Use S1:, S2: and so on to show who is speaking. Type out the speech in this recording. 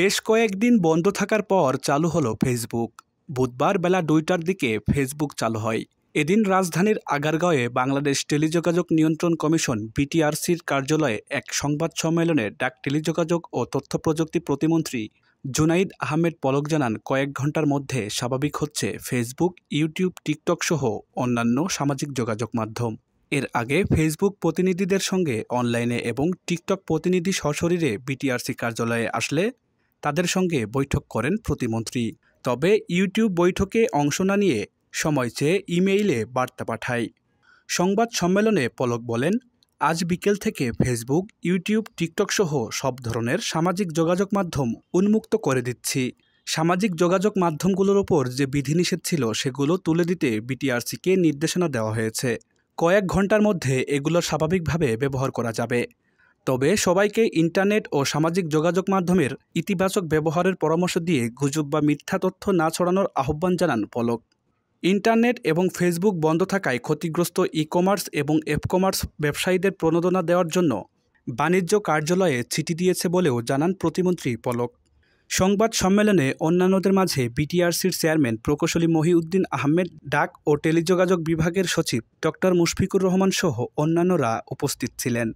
S1: বেশ কয়েকদিন বন্ধ থাকার পর চালু হলো ফেসবুক বুধবার বেলা দুইটার দিকে ফেসবুক চালু হয় এদিন রাজধানীর আগারগাঁওয়ে বাংলাদেশ টেলিযোগাযোগ নিয়ন্ত্রণ কমিশন বিটিআরসির কার্যালয়ে এক সংবাদ সম্মেলনে ডাক টেলিযোগাযোগ ও তথ্য প্রযুক্তি প্রতিমন্ত্রী জুনাইদ আহমেদ পলক জানান কয়েক ঘন্টার মধ্যে স্বাভাবিক হচ্ছে ফেসবুক ইউটিউব টিকটক সহ অন্যান্য সামাজিক যোগাযোগ মাধ্যম এর আগে ফেসবুক প্রতিনিধিদের সঙ্গে অনলাইনে এবং টিকটক প্রতিনিধি সশরীরে বিটিআরসি কার্যালয়ে আসলে তাদের সঙ্গে বৈঠক করেন প্রতিমন্ত্রী তবে ইউটিউব বৈঠকে অংশ না নিয়ে সময় চেয়ে ইমেইলে বার্তা পাঠায় সংবাদ সম্মেলনে পলক বলেন আজ বিকেল থেকে ফেসবুক ইউটিউব টিকটক সহ সব ধরনের সামাজিক যোগাযোগ মাধ্যম উন্মুক্ত করে দিচ্ছি সামাজিক যোগাযোগ মাধ্যমগুলোর ওপর যে বিধিনিষেধ ছিল সেগুলো তুলে দিতে বিটিআরসিকে নির্দেশনা দেওয়া হয়েছে কয়েক ঘন্টার মধ্যে এগুলো স্বাভাবিকভাবে ব্যবহার করা যাবে তবে সবাইকে ইন্টারনেট ও সামাজিক যোগাযোগ মাধ্যমের ইতিবাচক ব্যবহারের পরামর্শ দিয়ে গুজব বা মিথ্যা তথ্য না ছড়ানোর আহ্বান জানান পলক ইন্টারনেট এবং ফেসবুক বন্ধ থাকায় ক্ষতিগ্রস্ত ই কমার্স এবং এফ কমার্স ব্যবসায়ীদের প্রণোদনা দেওয়ার জন্য বাণিজ্য কার্যালয়ে চিঠি দিয়েছে বলেও জানান প্রতিমন্ত্রী পলক সংবাদ সম্মেলনে অন্যান্যদের মাঝে বিটিআরসির চেয়ারম্যান প্রকৌশলী মহিউদ্দিন আহমেদ ডাক ও টেলিযোগাযোগ বিভাগের সচিব ডক্টর মুশফিকুর রহমান সহ অন্যান্যরা উপস্থিত ছিলেন